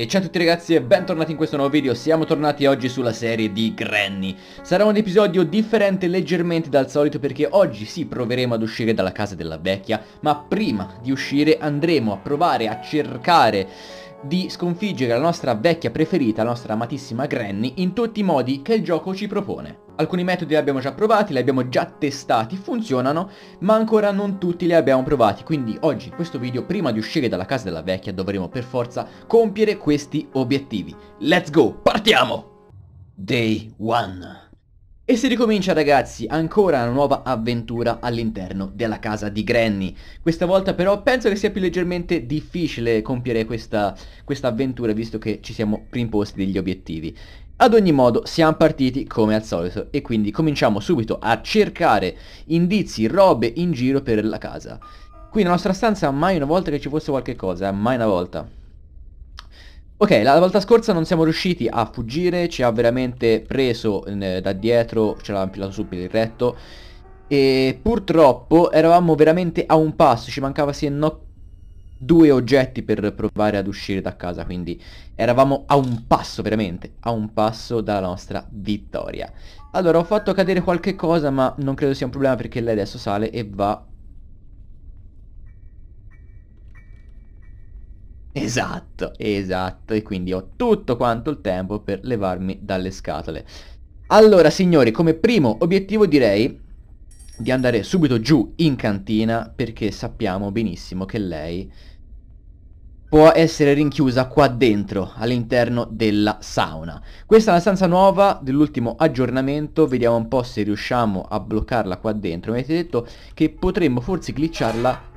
E ciao a tutti ragazzi e bentornati in questo nuovo video, siamo tornati oggi sulla serie di Granny Sarà un episodio differente leggermente dal solito perché oggi sì proveremo ad uscire dalla casa della vecchia Ma prima di uscire andremo a provare a cercare di sconfiggere la nostra vecchia preferita, la nostra amatissima Granny, in tutti i modi che il gioco ci propone. Alcuni metodi li abbiamo già provati, li abbiamo già testati, funzionano, ma ancora non tutti li abbiamo provati, quindi oggi in questo video, prima di uscire dalla casa della vecchia, dovremo per forza compiere questi obiettivi. Let's go, partiamo! Day 1 e si ricomincia ragazzi, ancora una nuova avventura all'interno della casa di Granny. Questa volta però penso che sia più leggermente difficile compiere questa, questa avventura visto che ci siamo preimposti degli obiettivi. Ad ogni modo siamo partiti come al solito e quindi cominciamo subito a cercare indizi, robe in giro per la casa. Qui nella nostra stanza mai una volta che ci fosse qualche cosa, mai una volta. Ok, la volta scorsa non siamo riusciti a fuggire, ci ha veramente preso eh, da dietro, ce l'ha impilato subito il retto e purtroppo eravamo veramente a un passo, ci mancava sì e no due oggetti per provare ad uscire da casa, quindi eravamo a un passo veramente, a un passo dalla nostra vittoria. Allora ho fatto cadere qualche cosa ma non credo sia un problema perché lei adesso sale e va Esatto, esatto, e quindi ho tutto quanto il tempo per levarmi dalle scatole. Allora signori, come primo obiettivo direi di andare subito giù in cantina perché sappiamo benissimo che lei può essere rinchiusa qua dentro, all'interno della sauna. Questa è una stanza nuova dell'ultimo aggiornamento, vediamo un po' se riusciamo a bloccarla qua dentro. Mi avete detto che potremmo forse glitcharla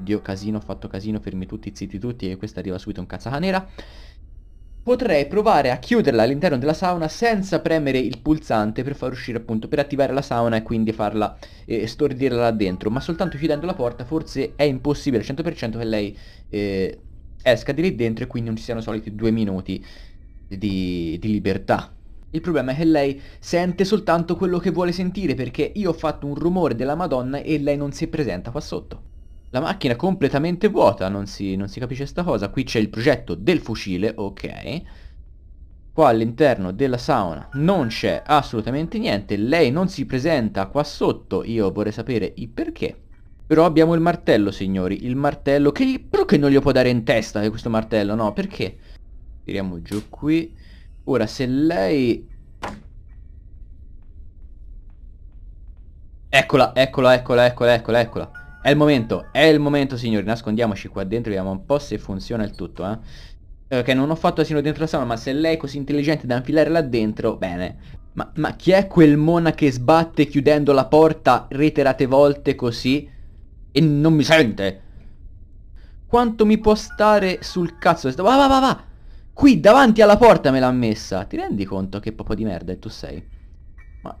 Dio, casino, ho fatto casino, fermi tutti, zitti tutti e questa arriva subito un cazzaca nera. Potrei provare a chiuderla all'interno della sauna senza premere il pulsante per far uscire appunto, per attivare la sauna e quindi farla eh, stordirla là dentro, ma soltanto chiudendo la porta forse è impossibile al 100% che lei eh, esca di lì dentro e quindi non ci siano soliti due minuti di, di libertà. Il problema è che lei sente soltanto quello che vuole sentire perché io ho fatto un rumore della Madonna e lei non si presenta qua sotto. La macchina è completamente vuota, non si, non si capisce sta cosa. Qui c'è il progetto del fucile, ok. Qua all'interno della sauna non c'è assolutamente niente. Lei non si presenta qua sotto, io vorrei sapere il perché. Però abbiamo il martello, signori. Il martello che... Però che non glielo può dare in testa eh, questo martello, no? Perché? Tiriamo giù qui. Ora, se lei... Eccola, eccola, eccola, eccola, eccola, eccola. È il momento, è il momento signori, nascondiamoci qua dentro, vediamo un po' se funziona il tutto, eh. Ok, eh, non ho fatto asino dentro la sala, ma se lei è così intelligente da infilare là dentro, bene. Ma, ma chi è quel mona che sbatte chiudendo la porta reiterate volte così e non mi sente? Quanto mi può stare sul cazzo? Va, va, va, va! Qui davanti alla porta me l'ha messa! Ti rendi conto che popò di merda e tu sei? Ma...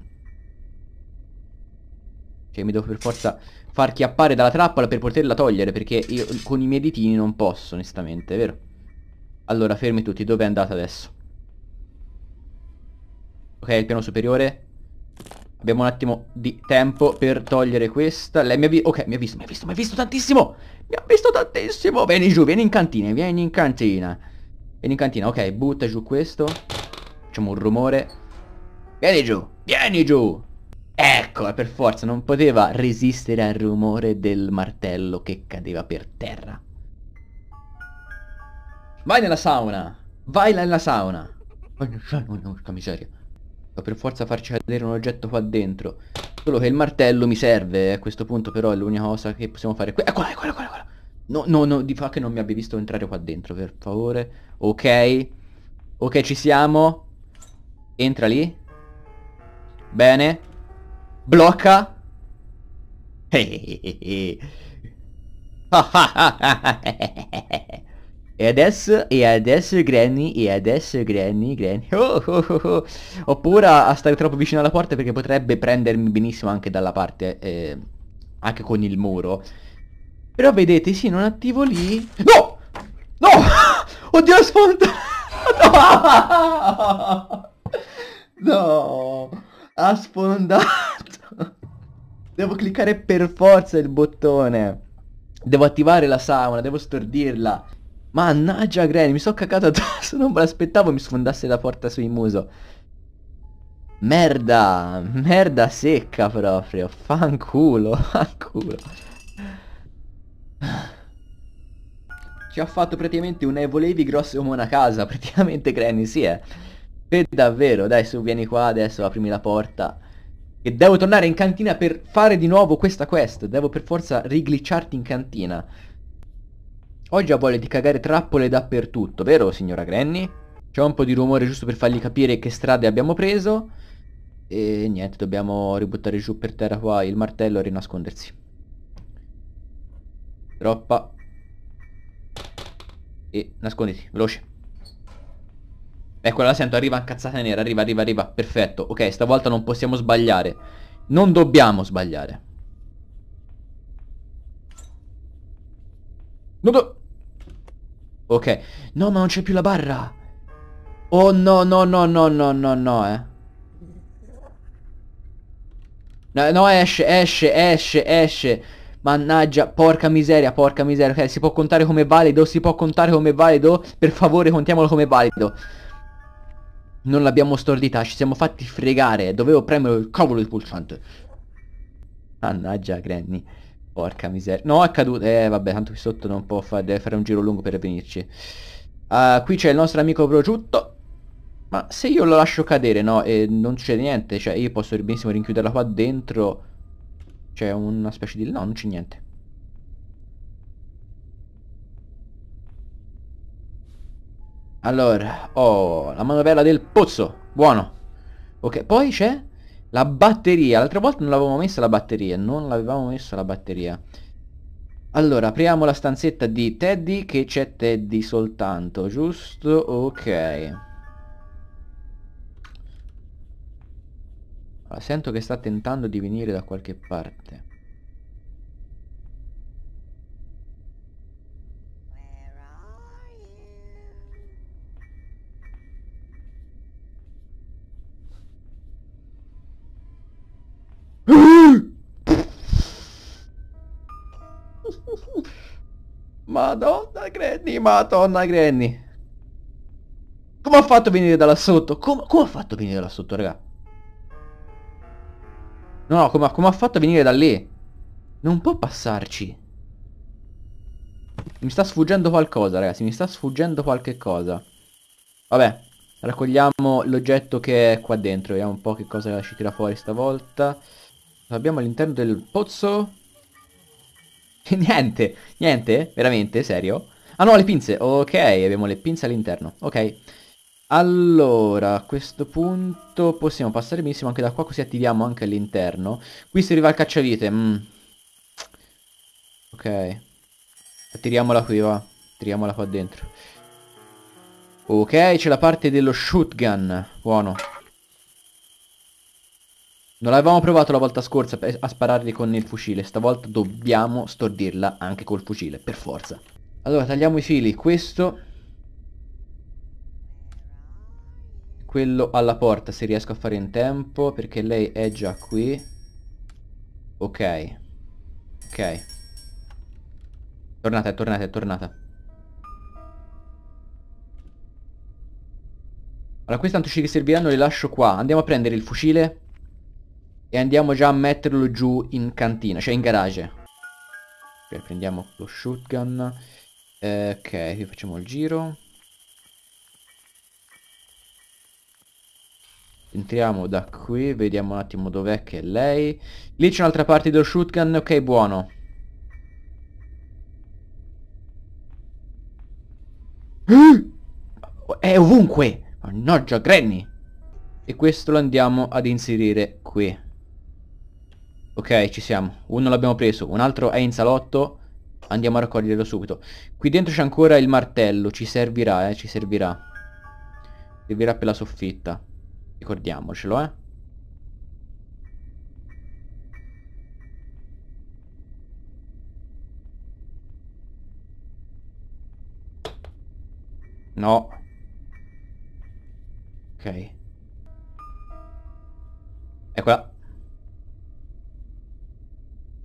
Cioè mi devo per forza far chiappare dalla trappola per poterla togliere perché io con i miei ditini non posso onestamente, vero? Allora fermi tutti, dove è andata adesso? Ok, il piano superiore Abbiamo un attimo di tempo per togliere questa Lei mi ha visto, ok, mi ha visto, mi ha visto, mi ha visto tantissimo Mi ha visto tantissimo Vieni giù, vieni in cantina, vieni in cantina Vieni in cantina, ok, butta giù questo Facciamo un rumore Vieni giù, vieni giù Eccola, per forza, non poteva resistere al rumore del martello che cadeva per terra. Vai nella sauna! Vai nella sauna! Porca miseria. Devo per forza farci cadere un oggetto qua dentro. Solo che il martello mi serve, eh, a questo punto però è l'unica cosa che possiamo fare. Que eccola, eccola, eccola, eccola! No, no, no, di fa che non mi abbia visto entrare qua dentro, per favore. Ok. Ok, ci siamo. Entra lì. Bene. Blocca. Eh, e adesso, e adesso Granny, e adesso Granny, Granny. Oh, oh, oh, Ho oh, oh. paura a stare troppo vicino alla porta perché potrebbe prendermi benissimo anche dalla parte, eh, anche con il muro. Però vedete, sì, non attivo lì. No! No! Oddio, ho sfondato! no! Ha sfondato! Devo cliccare per forza il bottone. Devo attivare la sauna, devo stordirla. Mannaggia Granny, mi sono cacato addosso, non me l'aspettavo mi sfondasse la porta sui muso. Merda, merda secca proprio, fanculo, fanculo. Ci ha fatto praticamente un evolevi grosso come una casa, praticamente Granny, sì eh. Per davvero, dai su, vieni qua adesso, aprimi la porta. E devo tornare in cantina per fare di nuovo questa quest. Devo per forza riglitcharti in cantina. Oggi ha voglia di cagare trappole dappertutto, vero signora Granny? C'è un po' di rumore giusto per fargli capire che strade abbiamo preso. E niente, dobbiamo ributtare giù per terra qua il martello e rinascondersi. Troppa. E nasconditi, veloce. Ecco, la sento, arriva incazzata nera, arriva, arriva, arriva, perfetto. Ok, stavolta non possiamo sbagliare. Non dobbiamo sbagliare. Non do... Ok. No, ma non c'è più la barra. Oh no, no, no, no, no, no, no, eh. No, no, esce, esce, esce, esce. Mannaggia, porca miseria, porca miseria. Ok, si può contare come valido, si può contare come valido. Per favore, contiamolo come valido. Non l'abbiamo stordita, ci siamo fatti fregare. Dovevo premere il cavolo il pulsante. Mannaggia, Granny. Porca miseria. No, è caduto. Eh, vabbè, tanto qui sotto non può fare, deve fare un giro lungo per venirci. Uh, qui c'è il nostro amico prosciutto. Ma se io lo lascio cadere, no? E non c'è niente. Cioè, io posso benissimo rinchiuderla qua dentro. C'è una specie di... No, non c'è niente. Allora, oh, la manovella del pozzo. Buono. Ok, poi c'è la batteria. L'altra volta non l'avevamo messa la batteria. Non l'avevamo messa la batteria. Allora, apriamo la stanzetta di Teddy, che c'è Teddy soltanto, giusto? Ok. Sento che sta tentando di venire da qualche parte. Madonna Granny, madonna Granny. Come ha fatto a venire da là sotto? Come, come ha fatto a venire da là sotto, raga? No, come, come ha fatto a venire da lì? Non può passarci. Mi sta sfuggendo qualcosa, ragazzi. Mi sta sfuggendo qualche cosa. Vabbè. Raccogliamo l'oggetto che è qua dentro. Vediamo un po' che cosa ci tira fuori stavolta. Abbiamo all'interno del pozzo niente, niente? Veramente? Serio? Ah no, le pinze, ok, abbiamo le pinze all'interno, ok. Allora, a questo punto possiamo passare benissimo anche da qua, così attiviamo anche all'interno. Qui si arriva al cacciavite, mm. Ok. Attiriamola qui, va. Tiriamola qua dentro. Ok, c'è la parte dello shotgun. Buono. Non l'avevamo provato la volta scorsa a spararli con il fucile, stavolta dobbiamo stordirla anche col fucile, per forza. Allora, tagliamo i fili, questo... Quello alla porta, se riesco a fare in tempo, perché lei è già qui. Ok. Ok. Tornata, è tornata, è tornata. Allora, questi tanto ci serviranno, li lascio qua. Andiamo a prendere il fucile e andiamo già a metterlo giù in cantina, cioè in garage. Ok, prendiamo lo shotgun. Eh, ok, qui facciamo il giro. Entriamo da qui, vediamo un attimo dov'è che è lei. Lì c'è un'altra parte dello shotgun, ok, buono. È ovunque! Mannaggia, Granny! E questo lo andiamo ad inserire qui. Ok, ci siamo. Uno l'abbiamo preso, un altro è in salotto. Andiamo a raccoglierlo subito. Qui dentro c'è ancora il martello, ci servirà, eh, ci servirà. Servirà per la soffitta. Ricordiamocelo, eh. No. Ok. Eccola.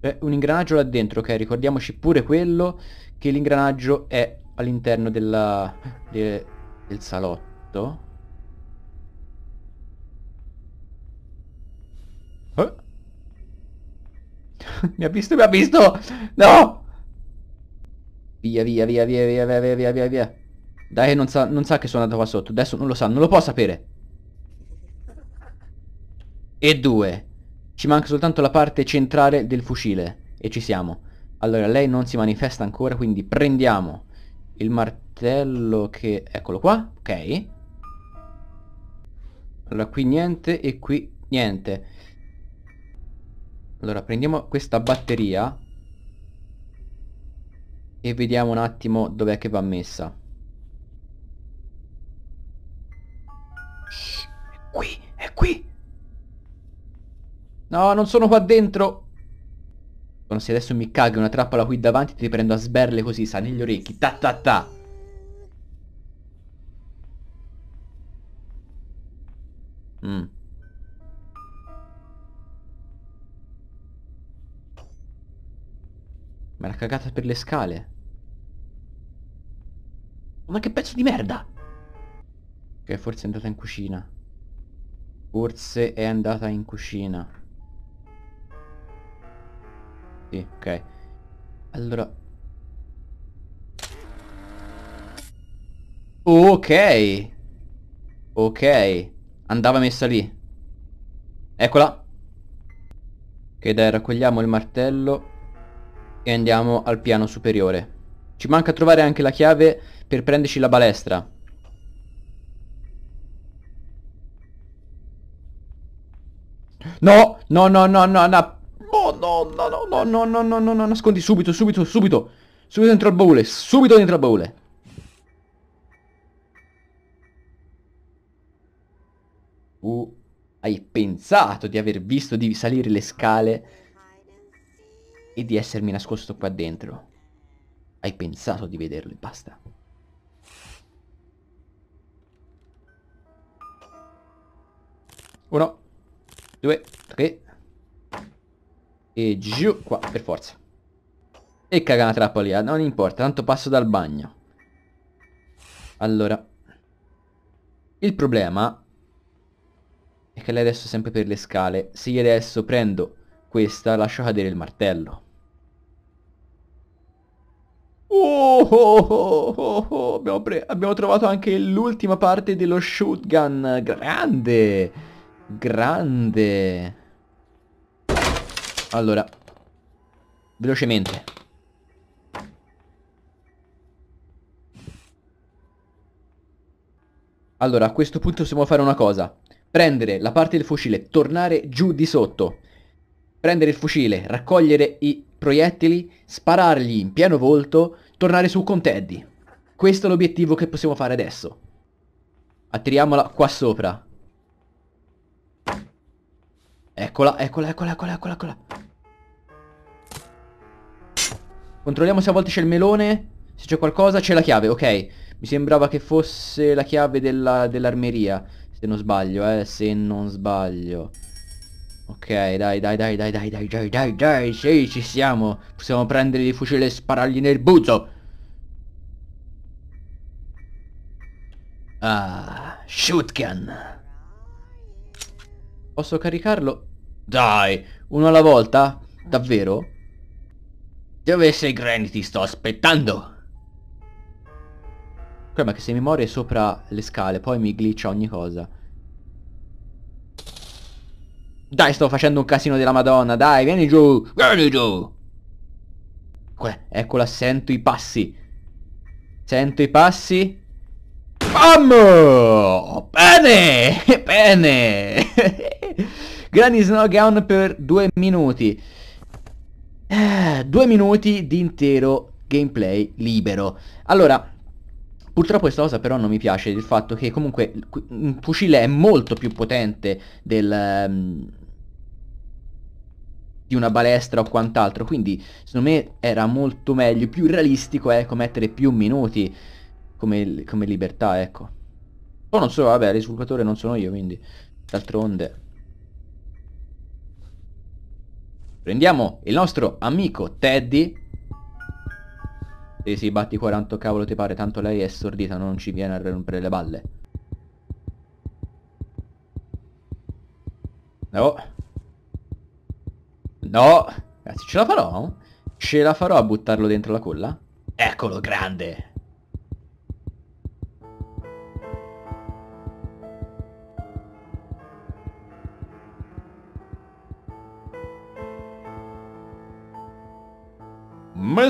C'è un ingranaggio là dentro, ok, ricordiamoci pure quello che l'ingranaggio è all'interno della... De, del salotto. Oh. mi ha visto, mi ha visto! No! Via, via, via, via, via, via, via, via, via. Dai, non sa, non sa che sono andato qua sotto. Adesso non lo sa, non lo può sapere. E due. Ci manca soltanto la parte centrale del fucile. E ci siamo. Allora, lei non si manifesta ancora, quindi prendiamo il martello che... Eccolo qua. Ok. Allora, qui niente e qui niente. Allora, prendiamo questa batteria. E vediamo un attimo dov'è che va messa. È qui, è qui. No, non sono qua dentro. Non se adesso mi cago una trappola qui davanti ti prendo a sberle così, sa, negli orecchi. Ta ta ta. Mm. Ma la cagata per le scale. Ma che pezzo di merda! Ok, forse è andata in cucina. Forse è andata in cucina. Sì, ok. Allora... Ok! Ok. Andava messa lì. Eccola. Ok, dai, raccogliamo il martello e andiamo al piano superiore. Ci manca trovare anche la chiave per prenderci la balestra. No, no, no, no, no, no. Oh no, no, no, no, no, no, no, no, no, nascondi subito, subito, subito. Subito dentro al baule, subito dentro al baule. Uh, hai pensato di aver visto di salire le scale e di essermi nascosto qua dentro. Hai pensato di vederlo e basta. Uno, due, tre, e giù qua, per forza. E caga una trappola lì, eh, non importa, tanto passo dal bagno. Allora. Il problema è che lei adesso è sempre per le scale. Se io adesso prendo questa, lascio cadere il martello. Oh, oh, oh, oh abbiamo, abbiamo, trovato anche l'ultima parte dello shotgun. Grande! Grande! Allora, velocemente. Allora, a questo punto possiamo fare una cosa. Prendere la parte del fucile, tornare giù di sotto. Prendere il fucile, raccogliere i proiettili, sparargli in pieno volto, tornare su con Teddy. Questo è l'obiettivo che possiamo fare adesso. Attiriamola qua sopra. Eccola, eccola, eccola, eccola, eccola, eccola. Controlliamo se a volte c'è il melone, se c'è qualcosa, c'è la chiave, ok. Mi sembrava che fosse la chiave dell'armeria, dell se non sbaglio, eh, se non sbaglio. Ok, dai, dai, dai, dai, dai, dai, dai, dai, dai, sì, ci siamo. Possiamo prendere il fucile e sparargli nel buzzo. Ah, Shootgun Posso caricarlo? Dai, uno alla volta? Davvero? Dove sei Granny? Ti sto aspettando! Problema cioè, che se mi muore sopra le scale poi mi glitcha ogni cosa. Dai, sto facendo un casino della madonna, dai, vieni giù, vieni giù! Eccola, eccola, sento i passi. Sento i passi. Bam! Oh, bene! Bene! Granny Snowgown per due minuti. Eh, due minuti di intero gameplay libero. Allora, Purtroppo questa cosa però non mi piace, il fatto che comunque un fucile è molto più potente del, um, di una balestra o quant'altro, quindi secondo me era molto meglio, più realistico ecco, mettere più minuti come, come libertà, ecco. Poi oh, non so, vabbè, il risultatore non sono io, quindi d'altronde... Prendiamo il nostro amico Teddy. Sì, sì, batti 40, cavolo ti pare, tanto lei è stordita, non ci viene a rompere le balle. No. No. Ragazzi, ce la farò? Ce la farò a buttarlo dentro la culla? Eccolo, grande!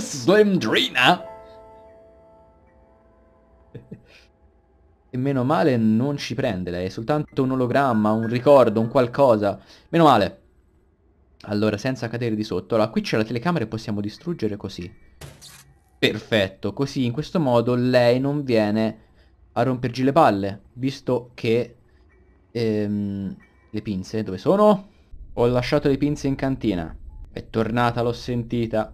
Slemdrina! E meno male non ci prende lei, è soltanto un ologramma, un ricordo, un qualcosa. Meno male. Allora, senza cadere di sotto. Allora, qui c'è la telecamera e possiamo distruggere così. Perfetto, così in questo modo lei non viene a romperci le palle, visto che... Ehm, le pinze, dove sono? Ho lasciato le pinze in cantina. È tornata, l'ho sentita.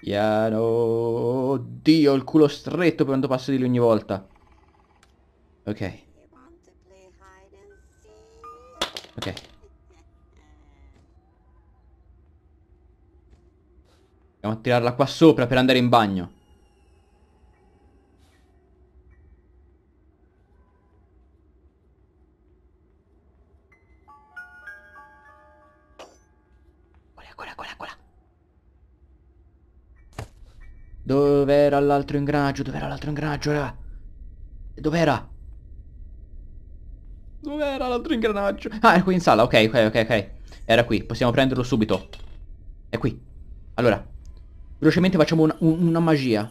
Piano. Oddio, il culo stretto per quanto passo di lui ogni volta. Ok. Ok. Andiamo a tirarla qua sopra per andare in bagno. Dov'era l'altro ingranaggio? Dov'era l'altro ingranaggio? Dov'era? Dov'era l'altro ingranaggio? Ah, è qui in sala, ok, ok, ok, ok. Era qui, possiamo prenderlo subito. È qui. Allora, velocemente facciamo un, un, una magia.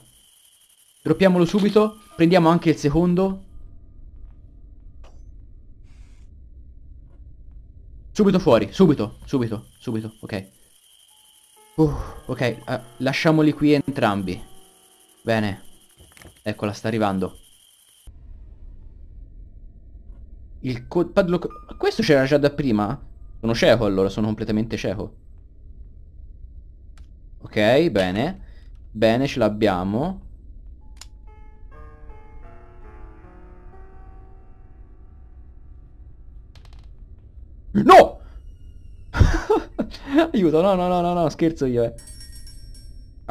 Droppiamolo subito, prendiamo anche il secondo. Subito fuori, subito, subito, subito, ok. Uh, ok, uh, lasciamoli qui entrambi. Bene. Eccola, sta arrivando. Il padlock... Questo c'era già da prima? Sono cieco allora, sono completamente cieco. Ok, bene. Bene, ce l'abbiamo. No! Aiuto, no, no, no, no, no, scherzo io, eh.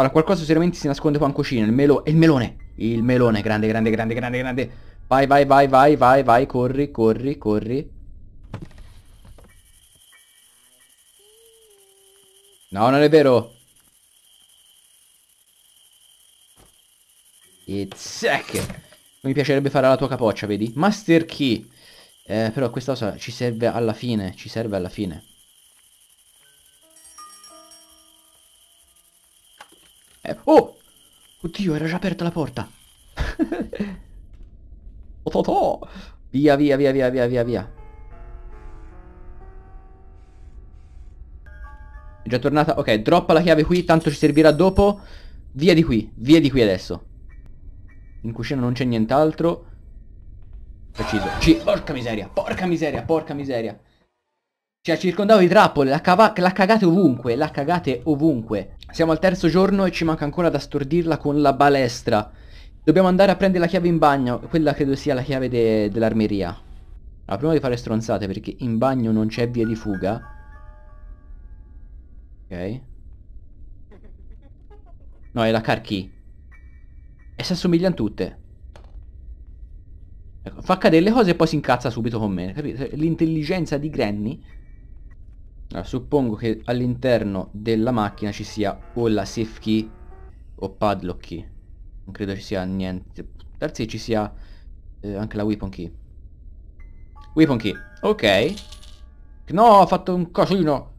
Allora, qualcosa seriamente si nasconde qua in cucina. Il, melo il melone. Il melone. Grande, grande, grande, grande, grande. Vai, vai, vai, vai, vai, vai. Corri, corri, corri. No, non è vero. It's sec. Mi piacerebbe fare la tua capoccia, vedi? Master key. Eh, però questa cosa ci serve alla fine. Ci serve alla fine. Eh, oh! Oddio, era già aperta la porta. Ototò! Via, via, via, via, via, via, via. È già tornata... Ok, droppa la chiave qui, tanto ci servirà dopo. Via di qui, via di qui adesso. In cucina non c'è nient'altro. Preciso. Ci... Porca miseria, porca miseria, porca miseria. Ci cioè, ha circondato di trappole, la, cava... la cagate ovunque, la cagate ovunque. Siamo al terzo giorno e ci manca ancora da stordirla con la balestra. Dobbiamo andare a prendere la chiave in bagno. Quella credo sia la chiave de dell'armeria. Allora, prima di fare stronzate perché in bagno non c'è via di fuga. Ok. No, è la car key. E si assomigliano tutte. Ecco, fa cadere le cose e poi si incazza subito con me. L'intelligenza di Granny allora, suppongo che all'interno della macchina ci sia o la safe key o padlock key. Non credo ci sia niente. Terzi ci sia eh, anche la weapon key. Weapon key. Ok. No, ho fatto un casino.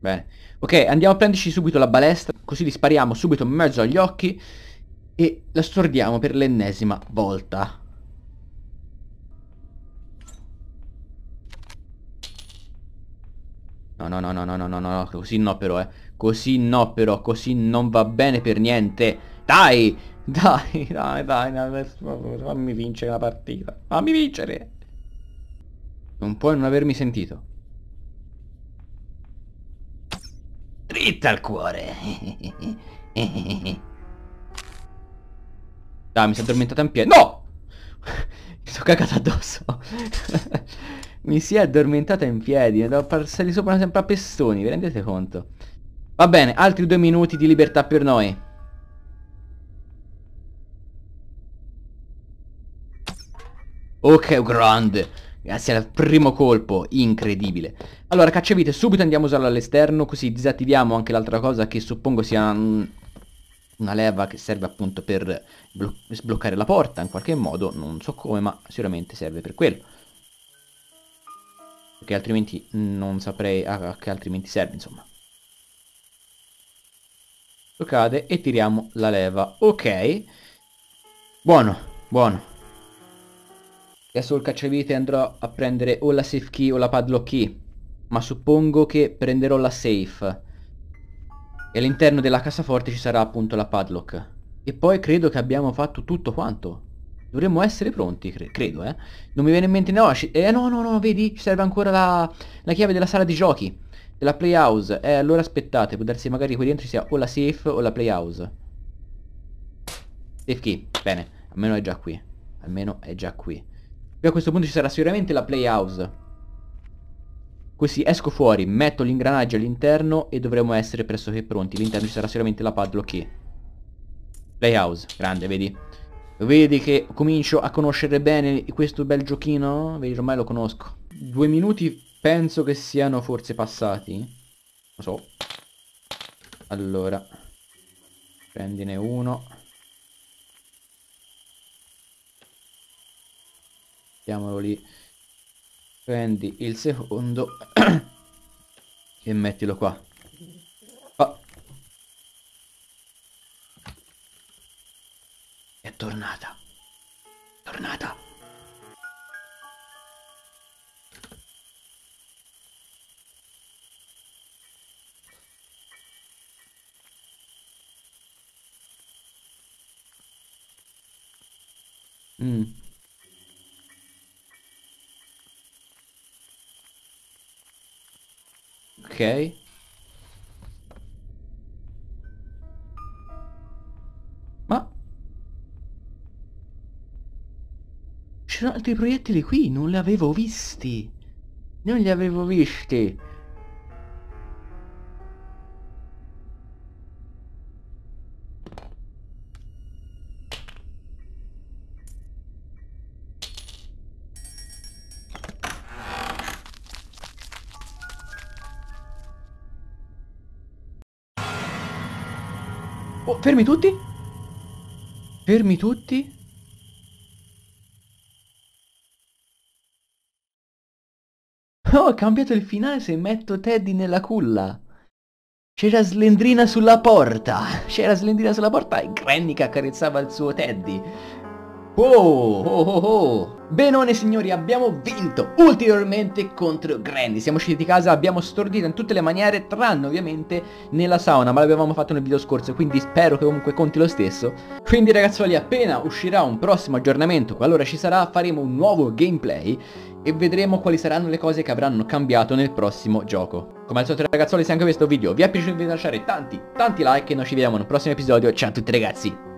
Bene. Ok, andiamo a prenderci subito la balestra, così li spariamo subito in mezzo agli occhi e la stordiamo per l'ennesima volta. No, no, no, no, no, no, no, no, così no però, eh. Così no però, così non va bene per niente. Dai! Dai, dai, dai, dai fammi vincere la partita. Fammi vincere! Non puoi non avermi sentito. Dritta al cuore! Dai, mi sono addormentata in piedi. No! mi sono cagato addosso. Mi si è addormentata in piedi, ne devo passare sopra sempre a pestoni, vi rendete conto? Va bene, altri due minuti di libertà per noi. Ok, grande. Grazie al primo colpo, incredibile. Allora, cacciavite, subito andiamo a usarlo all'esterno, così disattiviamo anche l'altra cosa che suppongo sia mm, una leva che serve appunto per sbloccare la porta in qualche modo, non so come, ma sicuramente serve per quello. Che altrimenti non saprei a che altrimenti serve, insomma. Lo cade e tiriamo la leva. Ok. Buono, buono. Adesso col cacciavite andrò a prendere o la safe key o la padlock key. Ma suppongo che prenderò la safe. E all'interno della cassaforte ci sarà appunto la padlock. E poi credo che abbiamo fatto tutto quanto. Dovremmo essere pronti, cre credo, eh. Non mi viene in mente... No, eh, no, no, no, vedi? Ci serve ancora la, la chiave della sala di giochi. Della playhouse. Eh, allora aspettate. Può darsi magari qui dentro sia o la safe o la playhouse. Safe key. Bene. Almeno è già qui. Almeno è già qui. Qui a questo punto ci sarà sicuramente la playhouse. Così esco fuori, metto l'ingranaggio all'interno e dovremo essere pressoché pronti. L'interno ci sarà sicuramente la padlock key. Playhouse, grande, vedi? Vedi che comincio a conoscere bene questo bel giochino? Vedi, ormai lo conosco. Due minuti penso che siano forse passati. Lo so. Allora. Prendine uno. Mettiamolo lì. Prendi il secondo e mettilo qua. tornata. Tornata. Mm. Ok. altri proiettili qui, non li avevo visti. Non li avevo visti. Oh, fermi tutti! Fermi tutti! No, ho cambiato il finale se metto Teddy nella culla. C'era Slendrina sulla porta. C'era Slendrina sulla porta e Granny che accarezzava il suo Teddy. Oh, oh, oh, oh. Benone signori, abbiamo vinto ulteriormente contro Granny. Siamo usciti di casa, abbiamo stordito in tutte le maniere, tranne ovviamente nella sauna, ma l'abbiamo fatto nel video scorso, quindi spero che comunque conti lo stesso. Quindi ragazzuoli, appena uscirà un prossimo aggiornamento, qualora ci sarà, faremo un nuovo gameplay e vedremo quali saranno le cose che avranno cambiato nel prossimo gioco. Come al solito ragazzoli se anche questo video vi è piaciuto vi lasciare tanti tanti like e noi ci vediamo nel prossimo episodio, ciao a tutti ragazzi!